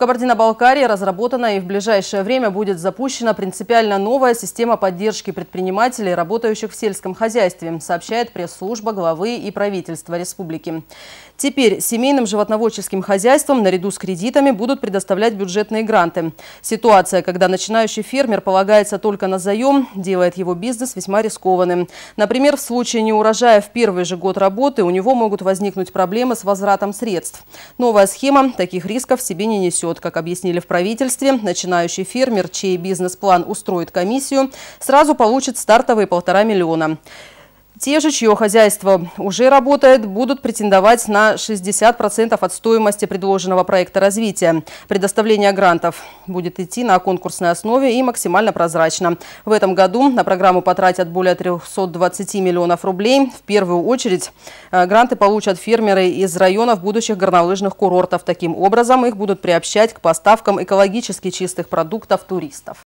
Кабардино-Балкарии разработана и в ближайшее время будет запущена принципиально новая система поддержки предпринимателей, работающих в сельском хозяйстве, сообщает пресс-служба главы и правительства республики. Теперь семейным животноводческим хозяйствам наряду с кредитами будут предоставлять бюджетные гранты. Ситуация, когда начинающий фермер полагается только на заем, делает его бизнес весьма рискованным. Например, в случае неурожая в первый же год работы у него могут возникнуть проблемы с возвратом средств. Новая схема таких рисков себе не несет ждет, как объяснили в правительстве. Начинающий фермер, чей бизнес-план устроит комиссию, сразу получит стартовые полтора миллиона. Те же, чье хозяйство уже работает, будут претендовать на 60% от стоимости предложенного проекта развития. Предоставление грантов будет идти на конкурсной основе и максимально прозрачно. В этом году на программу потратят более 320 миллионов рублей. В первую очередь э, гранты получат фермеры из районов будущих горнолыжных курортов. Таким образом, их будут приобщать к поставкам экологически чистых продуктов туристов.